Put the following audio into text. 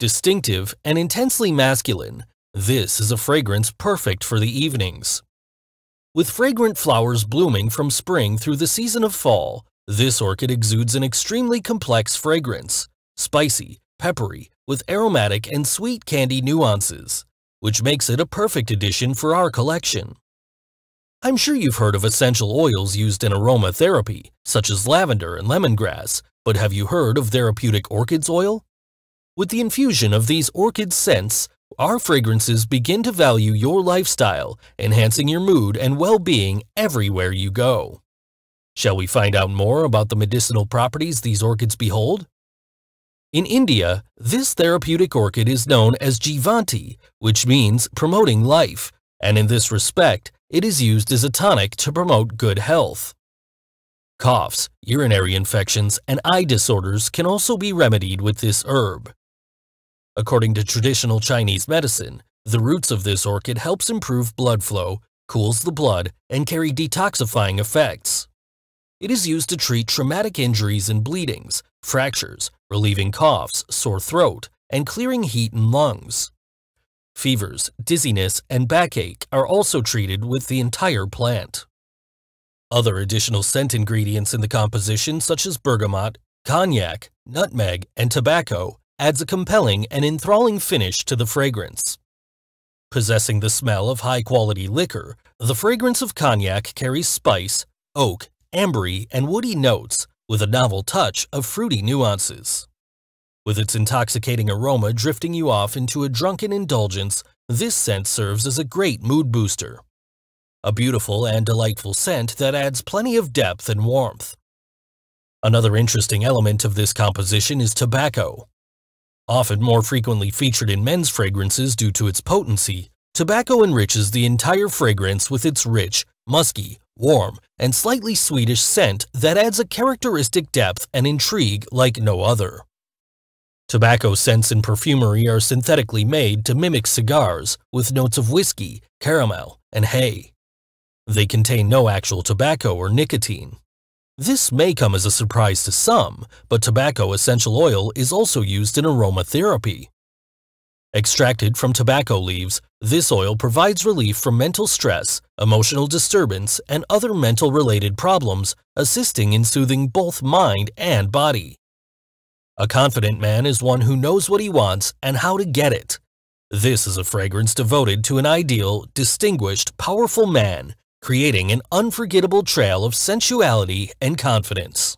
Distinctive and intensely masculine, this is a fragrance perfect for the evenings. With fragrant flowers blooming from spring through the season of fall, this orchid exudes an extremely complex fragrance, spicy, peppery, with aromatic and sweet candy nuances, which makes it a perfect addition for our collection. I'm sure you've heard of essential oils used in aromatherapy, such as lavender and lemongrass, but have you heard of therapeutic orchids oil? With the infusion of these orchid scents, our fragrances begin to value your lifestyle, enhancing your mood and well-being everywhere you go. Shall we find out more about the medicinal properties these orchids behold? In India, this therapeutic orchid is known as Jivanti, which means promoting life, and in this respect, it is used as a tonic to promote good health. Coughs, urinary infections, and eye disorders can also be remedied with this herb. According to traditional Chinese medicine, the roots of this orchid helps improve blood flow, cools the blood, and carry detoxifying effects. It is used to treat traumatic injuries and bleedings, fractures, relieving coughs, sore throat, and clearing heat in lungs. Fevers, dizziness, and backache are also treated with the entire plant. Other additional scent ingredients in the composition such as bergamot, cognac, nutmeg, and tobacco adds a compelling and enthralling finish to the fragrance. Possessing the smell of high-quality liquor, the fragrance of cognac carries spice, oak, ambery, and woody notes with a novel touch of fruity nuances. With its intoxicating aroma drifting you off into a drunken indulgence, this scent serves as a great mood booster. A beautiful and delightful scent that adds plenty of depth and warmth. Another interesting element of this composition is tobacco. Often more frequently featured in men's fragrances due to its potency, tobacco enriches the entire fragrance with its rich, musky, warm, and slightly sweetish scent that adds a characteristic depth and intrigue like no other. Tobacco scents in perfumery are synthetically made to mimic cigars with notes of whiskey, caramel, and hay. They contain no actual tobacco or nicotine. This may come as a surprise to some, but tobacco essential oil is also used in aromatherapy. Extracted from tobacco leaves, this oil provides relief from mental stress, emotional disturbance, and other mental-related problems, assisting in soothing both mind and body. A confident man is one who knows what he wants and how to get it. This is a fragrance devoted to an ideal, distinguished, powerful man creating an unforgettable trail of sensuality and confidence.